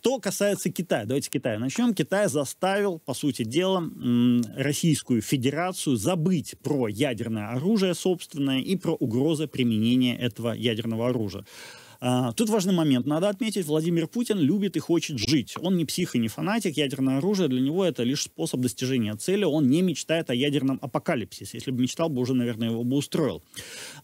Что касается Китая, давайте Китая начнем. Китай заставил, по сути дела, Российскую Федерацию забыть про ядерное оружие собственное и про угрозы применения этого ядерного оружия. А, тут важный момент. Надо отметить, Владимир Путин любит и хочет жить. Он не псих и не фанатик. Ядерное оружие для него это лишь способ достижения цели. Он не мечтает о ядерном апокалипсисе. Если бы мечтал, бы уже, наверное, его бы устроил.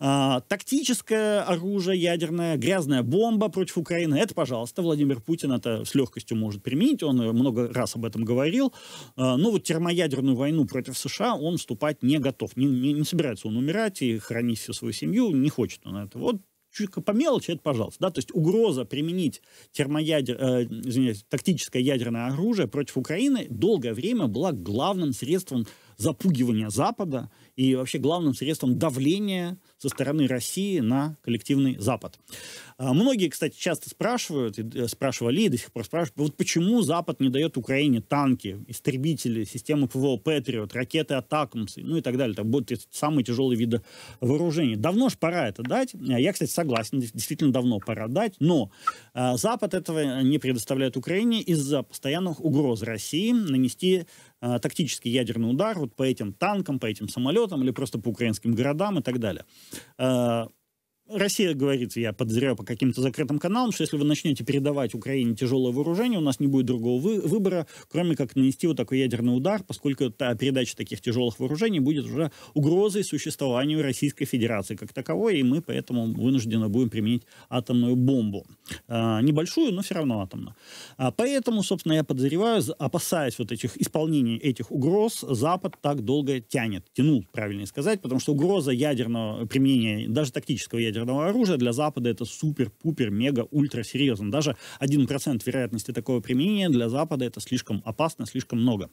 А, тактическое оружие ядерное, грязная бомба против Украины, это, пожалуйста, Владимир Путин это с легкостью может применить. Он много раз об этом говорил. А, но вот термоядерную войну против США он вступать не готов. Не, не, не собирается он умирать и хранить всю свою семью. Не хочет он это. Вот чуть по мелочи, это пожалуйста. Да? То есть угроза применить термоядер, э, извиняюсь, тактическое ядерное оружие против Украины долгое время была главным средством запугивания Запада и вообще главным средством давления со стороны России на коллективный Запад. А, многие, кстати, часто спрашивают, э, спрашивали и до сих пор спрашивают, вот почему Запад не дает Украине танки, истребители, системы ПВО «Патриот», ракеты «Атакамсы», ну и так далее. Там будут самые тяжелые виды вооружений. Давно ж пора это дать. А, я, кстати, согласен, действительно давно пора дать, но а, Запад этого не предоставляет Украине из-за постоянных угроз России нанести тактический ядерный удар вот по этим танкам, по этим самолетам или просто по украинским городам и так далее. 呃。Россия говорит, я подозреваю по каким-то закрытым каналам, что если вы начнете передавать Украине тяжелое вооружение, у нас не будет другого вы выбора, кроме как нанести вот такой ядерный удар, поскольку та передача таких тяжелых вооружений будет уже угрозой существованию Российской Федерации как таковой, и мы поэтому вынуждены будем применить атомную бомбу. А, небольшую, но все равно атомную. А, поэтому, собственно, я подозреваю, опасаясь вот этих исполнений этих угроз, Запад так долго тянет, тянул, правильнее сказать, потому что угроза ядерного применения, даже тактического ядерного ядерного оружия для Запада это супер-пупер, мега, ультра серьезно. Даже 1% вероятности такого применения для Запада это слишком опасно, слишком много.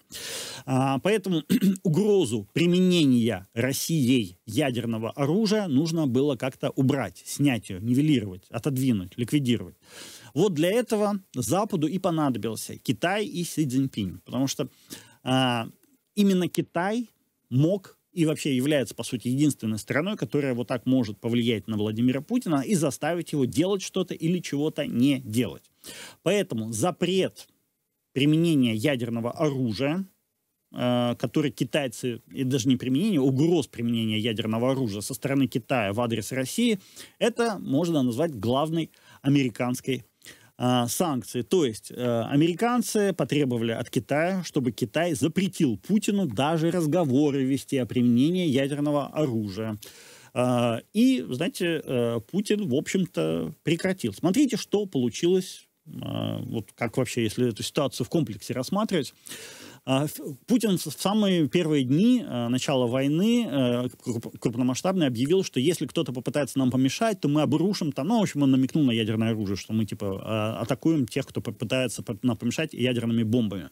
А, поэтому угрозу применения Россией ядерного оружия нужно было как-то убрать, снять ее, нивелировать, отодвинуть, ликвидировать. Вот для этого Западу и понадобился Китай и Си Цзиньпинь, потому что а, именно Китай мог и вообще является, по сути, единственной страной, которая вот так может повлиять на Владимира Путина и заставить его делать что-то или чего-то не делать. Поэтому запрет применения ядерного оружия э, который китайцы, и даже не применение, угроз применения ядерного оружия со стороны Китая в адрес России, это можно назвать главной американской Э, санкции. То есть э, американцы потребовали от Китая, чтобы Китай запретил Путину даже разговоры вести о применении ядерного оружия. Э, и, знаете, э, Путин, в общем-то, прекратил. Смотрите, что получилось, э, вот как вообще, если эту ситуацию в комплексе рассматривать. А, Путин в самые первые дни а, начала войны а, крупномасштабно объявил, что если кто-то попытается нам помешать, то мы обрушим там, ну, в общем, он намекнул на ядерное оружие, что мы, типа, атакуем тех, кто попытается нам помешать ядерными бомбами.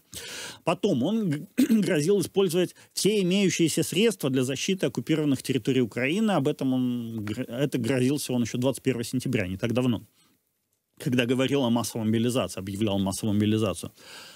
Потом он грозил использовать все имеющиеся средства для защиты оккупированных территорий Украины. Об этом он, это грозился он еще 21 сентября, не так давно когда говорил о массовой мобилизации, объявлял массовую мобилизацию.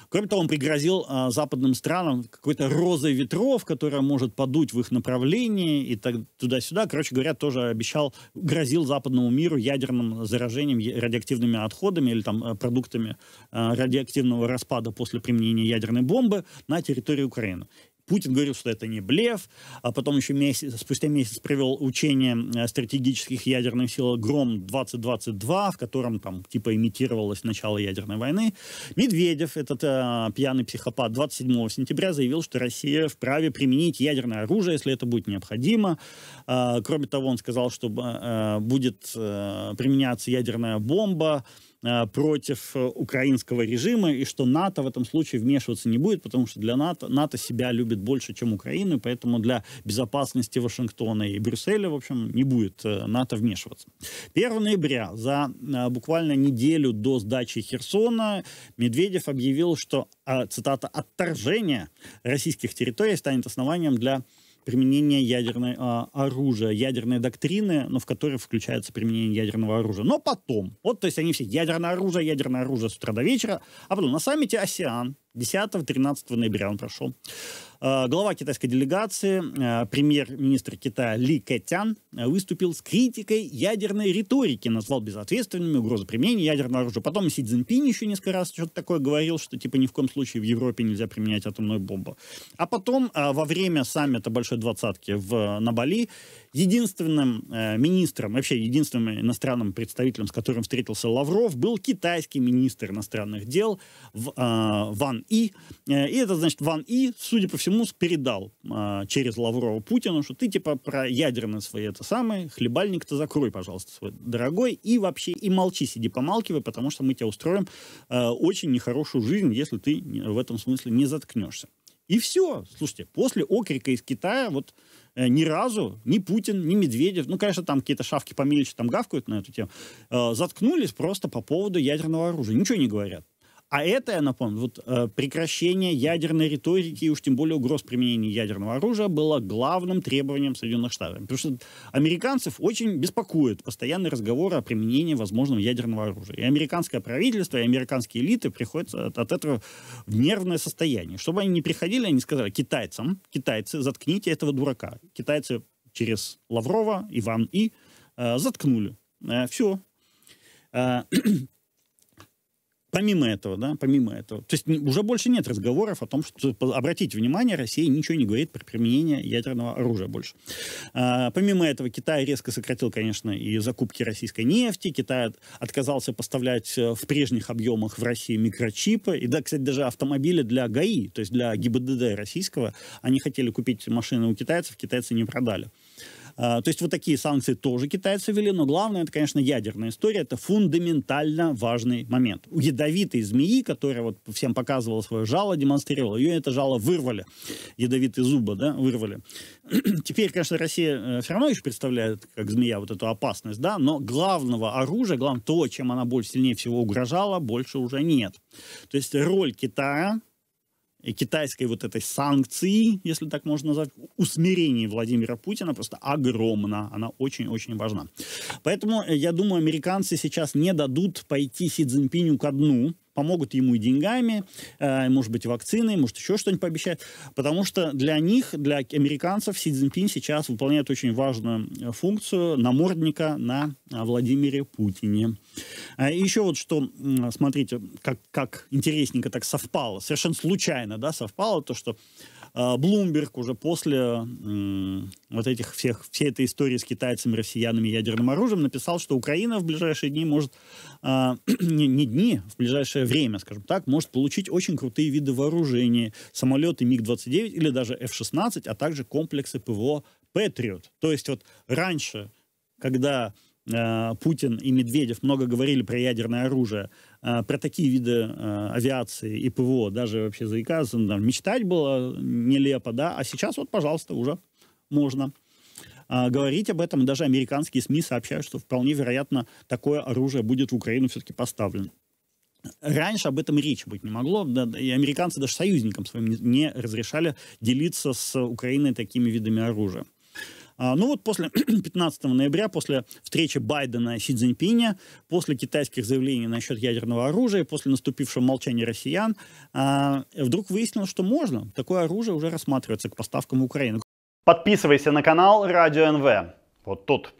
Кроме того, он пригрозил а, западным странам какой-то розой ветров, которая может подуть в их направлении и так туда-сюда. Короче говоря, тоже обещал, грозил западному миру ядерным заражением, радиоактивными отходами или там э, продуктами а, радиоактивного распада после применения ядерной бомбы на территории Украины. Путин говорил, что это не блеф, а потом еще месяц, спустя месяц провел учение э, стратегических ядерных сил «Гром-2022», в котором там типа имитировалось начало ядерной войны. Медведев, этот э, пьяный психопат, 27 сентября заявил, что Россия вправе применить ядерное оружие, если это будет необходимо. Э, кроме того, он сказал, что э, э будет э, применяться ядерная бомба, Э, против э, украинского режима, и что НАТО в этом случае вмешиваться не будет, потому что для НАТО, НАТО себя любит больше, чем Украину, и поэтому для безопасности Вашингтона и Брюсселя, в общем, не будет э, НАТО вмешиваться. 1 ноября, за буквально неделю до сдачи Херсона, Медведев объявил, что, цитата, «отторжение российских территорий станет основанием для применение ядерного э, а, оружия, ядерной доктрины, но в которой включается применение ядерного оружия. Но потом, вот, то есть они все ядерное оружие, ядерное оружие с утра до вечера, а потом на саммите АСИАН 10-13 ноября он прошел. А, глава китайской делегации, а, премьер-министр Китая Ли Кэтян, а, выступил с критикой ядерной риторики, назвал безответственными угрозы применения ядерного оружия. Потом Си Цзиньпинь еще несколько раз что-то такое говорил, что типа ни в коем случае в Европе нельзя применять атомную бомбу. А потом во время саммита Большой Двадцатки в, на Бали Единственным э, министром, вообще единственным иностранным представителем, с которым встретился Лавров, был китайский министр иностранных дел в, э, Ван И. Э, и это значит, Ван И, судя по всему, передал э, через Лаврова Путину, что ты типа про ядерные свои это самое, хлебальник-то закрой, пожалуйста, свой дорогой, и вообще и молчи, сиди, помалкивай, потому что мы тебя устроим э, очень нехорошую жизнь, если ты в этом смысле не заткнешься. И все. Слушайте, после окрика из Китая вот э, ни разу ни Путин, ни Медведев, ну, конечно, там какие-то шавки помельче там гавкают на эту тему, э, заткнулись просто по поводу ядерного оружия. Ничего не говорят. А это, я напомню, вот э, прекращение ядерной риторики и уж тем более угроз применения ядерного оружия было главным требованием Соединенных Штатов. Потому что американцев очень беспокоит постоянный разговор о применении возможного ядерного оружия. И американское правительство, и американские элиты приходятся от, от этого в нервное состояние. Чтобы они не приходили, они сказали китайцам, китайцы, заткните этого дурака. Китайцы через Лаврова, Иван И э, заткнули. Э, все. Э, Помимо этого, да, помимо этого. То есть уже больше нет разговоров о том, что, обратите внимание, Россия ничего не говорит про применение ядерного оружия больше. А, помимо этого, Китай резко сократил, конечно, и закупки российской нефти, Китай отказался поставлять э, в прежних объемах в России микрочипы, и, да, кстати, даже автомобили для ГАИ, то есть для ГИБДД российского, они хотели купить машины у китайцев, китайцы не продали. А, то есть вот такие санкции тоже китайцы ввели, но главное, это, конечно, ядерная история, это фундаментально важный момент. У ядовитой змеи, которая вот всем показывала свое жало, демонстрировала, ее это жало вырвали, ядовитые зубы, да, вырвали. Теперь, конечно, Россия э, все равно еще представляет, как змея, вот эту опасность, да, но главного оружия, главное то, чем она больше сильнее всего угрожала, больше уже нет. То есть роль Китая китайской вот этой санкции, если так можно назвать, усмирении Владимира Путина просто огромна. Она очень-очень важна. Поэтому, э, я думаю, американцы сейчас не дадут пойти Си Цзиньпиню ко дну помогут ему и деньгами, э, может быть, вакциной, может, еще что-нибудь пообещать. Потому что для них, для американцев, Си Цзиньпин сейчас выполняет очень важную э, функцию намордника на э, Владимире Путине. И а еще вот что, смотрите, как, как интересненько так совпало, совершенно случайно да, совпало то, что а Блумберг уже после вот этих всех, всей этой истории с китайцами, россиянами, ядерным оружием написал, что Украина в ближайшие дни может, а, не, не дни, в ближайшее время, скажем так, может получить очень крутые виды вооружения, самолеты МиГ-29 или даже F-16, а также комплексы ПВО Патриот. То есть вот раньше, когда Э, Путин и Медведев много говорили про ядерное оружие, э, про такие виды э, авиации и ПВО, даже вообще заикаться, ну, мечтать было нелепо, да, а сейчас вот, пожалуйста, уже можно говорить об этом, даже американские СМИ сообщают, что вполне вероятно такое оружие будет в Украину все-таки поставлено. Раньше об этом речи быть не могло, да, и американцы даже союзникам своим не разрешали делиться с Украиной такими видами оружия. А, ну вот после 15 ноября, после встречи Байдена и Си Цзиньпиня, после китайских заявлений насчет ядерного оружия, после наступившего молчания россиян, а, вдруг выяснилось, что можно. Такое оружие уже рассматривается к поставкам в Украину. Подписывайся на канал Радио НВ. Вот тут.